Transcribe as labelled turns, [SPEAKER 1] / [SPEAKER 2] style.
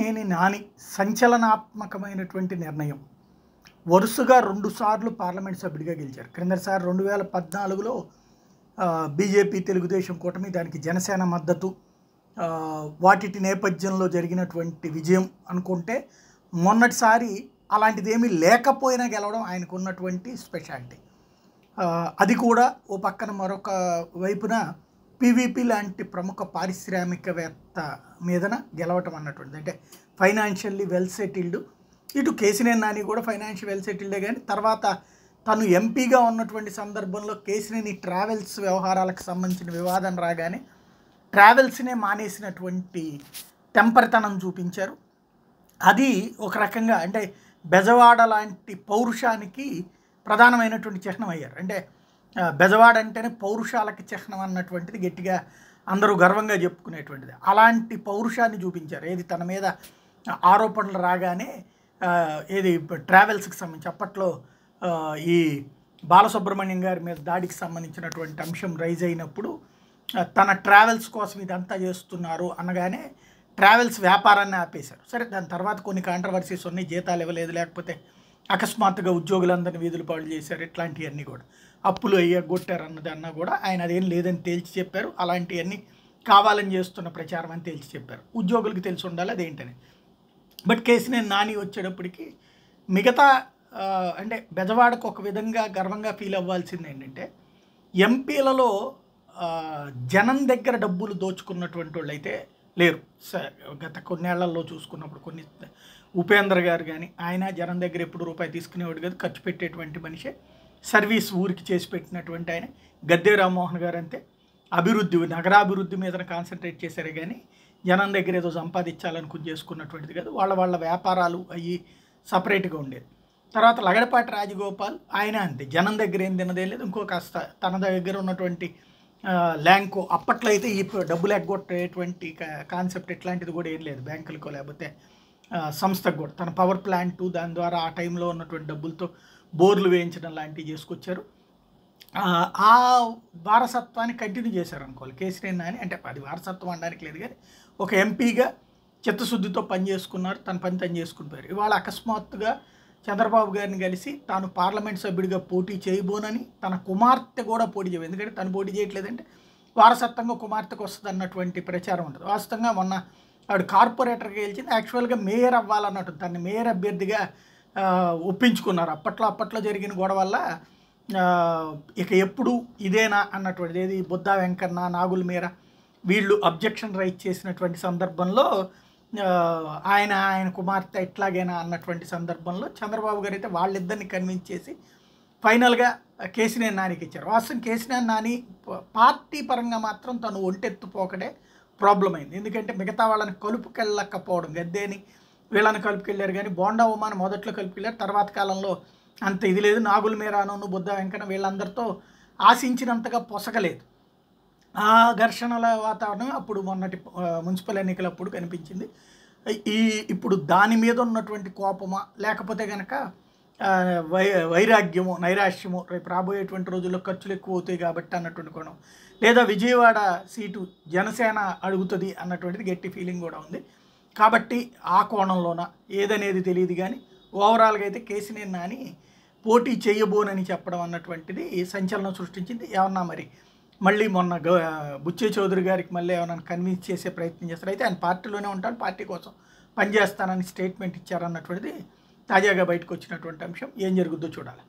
[SPEAKER 1] నేను నాని సంచలనాత్మకమైనటువంటి నిర్ణయం వరుసగా రెండుసార్లు పార్లమెంట్ సభ్యుడిగా గెలిచారు క్రిందసారి రెండు వేల పద్నాలుగులో బీజేపీ తెలుగుదేశం కూటమి దానికి జనసేన మద్దతు వాటి నేపథ్యంలో జరిగినటువంటి విజయం అనుకుంటే మొన్నటిసారి అలాంటిదేమీ లేకపోయినా గెలవడం ఆయనకు ఉన్నటువంటి స్పెషాలిటీ అది కూడా ఓ పక్కన మరొక వైపున పీవీపీ లాంటి ప్రముఖ పారిశ్రామికవేత్త మీదన గెలవటం అన్నటువంటిది అంటే ఫైనాన్షియల్లీ వెల్ సెటిల్డ్ ఇటు కేసినేని నాని కూడా ఫైనాన్షియల్ వెల్ సెటిల్డే కానీ తర్వాత తను ఎంపీగా ఉన్నటువంటి సందర్భంలో కేసినేని ట్రావెల్స్ వ్యవహారాలకు సంబంధించిన వివాదం రాగానే ట్రావెల్స్నే మానేసినటువంటి టెంపర్తనం చూపించారు అది ఒక రకంగా అంటే బెజవాడ లాంటి పౌరుషానికి ప్రధానమైనటువంటి చిహ్నం అయ్యారు అంటే బెజవాడ అంటేనే పౌరుషాలకి చిహ్నం అన్నటువంటిది గట్టిగా అందరూ గర్వంగా చెప్పుకునేటువంటిది అలాంటి పౌరుషాన్ని చూపించారు ఏది తన మీద ఆరోపణలు రాగానే ఏది ట్రావెల్స్కి సంబంధించి అప్పట్లో ఈ బాలసుబ్రహ్మణ్యం గారి మీద దాడికి సంబంధించినటువంటి అంశం రైజ్ అయినప్పుడు తన ట్రావెల్స్ కోసం ఇదంతా చేస్తున్నారు అనగానే ట్రావెల్స్ వ్యాపారాన్ని ఆపేశారు సరే దాని తర్వాత కొన్ని కాంట్రవర్సీస్ ఉన్నాయి జీతాలు ఇవ్వలేదు లేకపోతే అకస్మాత్తుగా ఉద్యోగులందరినీ వీధులు పాడు చేశారు ఇట్లాంటివన్నీ కూడా అప్పులు అన్నది అన్నా కూడా ఆయన అదేం లేదని తేల్చి చెప్పారు అలాంటివన్నీ కావాలని చేస్తున్న ప్రచారం అని తేల్చి చెప్పారు ఉద్యోగులకు తెలిసి ఉండాలి అదేంటని బట్ నేను నాని వచ్చేటప్పటికి మిగతా అంటే బెజవాడకు ఒక విధంగా గర్వంగా ఫీల్ అవ్వాల్సింది ఏంటంటే ఎంపీలలో జనం దగ్గర డబ్బులు దోచుకున్నటువంటి వాళ్ళు అయితే లేరు గత కొన్నేళ్లలో చూసుకున్నప్పుడు కొన్ని ఉపేంద్ర గారు కానీ ఆయన జనం దగ్గర ఎప్పుడు రూపాయి తీసుకునేవాడు కాదు ఖర్చు పెట్టేటువంటి మనిషే సర్వీస్ ఊరికి చేసి పెట్టినటువంటి ఆయన గద్దే రామ్మోహన్ గారు అంతే అభివృద్ధి నగరాభివృద్ధి మీద కాన్సన్ట్రేట్ చేశారే కానీ జనం దగ్గర ఏదో సంపాదించాలనుకుని చేసుకున్నటువంటిది కాదు వాళ్ళ వాళ్ళ వ్యాపారాలు అవి సపరేట్గా ఉండేది తర్వాత లగడపాటి రాజగోపాల్ ఆయన అంతే జనం దగ్గర ఏం తినదే లేదు ఇంకో కాస్త తన దగ్గర ఉన్నటువంటి ల్యాంకు అప్పట్లో అయితే ఈ డబ్బులు ఎగ్గొట్టేటువంటి కాన్సెప్ట్ ఇట్లాంటిది కూడా ఏం లేదు బ్యాంకులకో లేకపోతే సంస్థకు కూడా తన పవర్ ప్లాంట్ దాని ద్వారా ఆ టైంలో ఉన్నటువంటి డబ్బులతో బోర్లు వేయించడం లాంటివి చేసుకొచ్చారు ఆ వారసత్వాన్ని కంటిన్యూ చేశారు అనుకోవాలి కేసీఆర్ నాని అంటే అది వారసత్వం అనడానికి లేదు కానీ ఒక ఎంపీగా చిత్తశుద్ధితో పని చేసుకున్నారు తన పని తను చేసుకుంటారు ఇవాళ అకస్మాత్తుగా చంద్రబాబు గారిని కలిసి తాను పార్లమెంట్ సభ్యుడిగా పోటీ చేయబోనని తన కుమార్తె కూడా పోటీ చేయ ఎందుకంటే తను పోటీ చేయట్లేదంటే వారసత్వంగా కుమార్తెకు వస్తుంది అన్నటువంటి ప్రచారం ఉంటుంది వాస్తవంగా మొన్న ఆవిడ కార్పొరేటర్గా గెలిచింది యాక్చువల్గా మేయర్ అవ్వాలన్నట్టు దాన్ని మేయర్ అభ్యర్థిగా ఒప్పించుకున్నారు అప్పట్లో అప్పట్లో జరిగిన గొడవ వల్ల ఇక ఎప్పుడు ఇదేనా అన్నటువంటిది ఏది బుద్ధ వెంకన్న నాగుల మీర వీళ్ళు అబ్జెక్షన్ రైట్ చేసినటువంటి సందర్భంలో ఆయన ఆయన కుమార్తె ఎట్లాగైనా అన్నటువంటి సందర్భంలో చంద్రబాబు గారు అయితే వాళ్ళిద్దరిని కన్విన్స్ చేసి ఫైనల్గా కేసినేని నానికి ఇచ్చారు వాస్తవం కేసినేని నాని పార్టీ పరంగా మాత్రం తను ఒంటెత్తుపోకడే ప్రాబ్లం అయింది ఎందుకంటే మిగతా వాళ్ళని కలుపుకెళ్ళకపోవడం గద్దేని వీళ్ళని కలుపుకెళ్ళారు కానీ బోండా ఉమాని మొదట్లో కలుపుకెళ్ళారు తర్వాత కాలంలో అంత ఇది లేదు నాగుల మీరాను బుద్ధ వెంకట వీళ్ళందరితో ఆశించినంతగా పొసగలేదు ఆ ఘర్షణల వాతావరణం అప్పుడు మొన్నటి మున్సిపల్ ఎన్నికలు అప్పుడు కనిపించింది ఈ ఇప్పుడు దాని మీద ఉన్నటువంటి కోపమా లేకపోతే కనుక వై వైరాగ్యము నైరాశ్యము రేపు రాబోయేటువంటి రోజుల్లో ఖర్చులు ఎక్కువ అవుతాయి కాబట్టి అన్నటువంటి కోణం లేదా విజయవాడ సీటు జనసేన అడుగుతుంది అన్నటువంటిది గట్టి ఫీలింగ్ కూడా ఉంది కాబట్టి ఆ కోణంలోన ఏదనేది తెలియదు కానీ ఓవరాల్గా అయితే కేసినేని నాని పోటీ చేయబోనని చెప్పడం అన్నటువంటిది సంచలనం సృష్టించింది ఏమన్నా మరి మళ్ళీ మొన్న గ బుచ్చే చౌదరి గారికి మళ్ళీ ఏమైనా కన్విన్స్ చేసే ప్రయత్నం చేస్తారు అయితే ఆయన పార్టీలోనే ఉంటాడు పార్టీ కోసం పనిచేస్తానని స్టేట్మెంట్ ఇచ్చారన్నటువంటిది తాజాగా బయటకు వచ్చినటువంటి అంశం ఏం జరుగుద్దో చూడాలి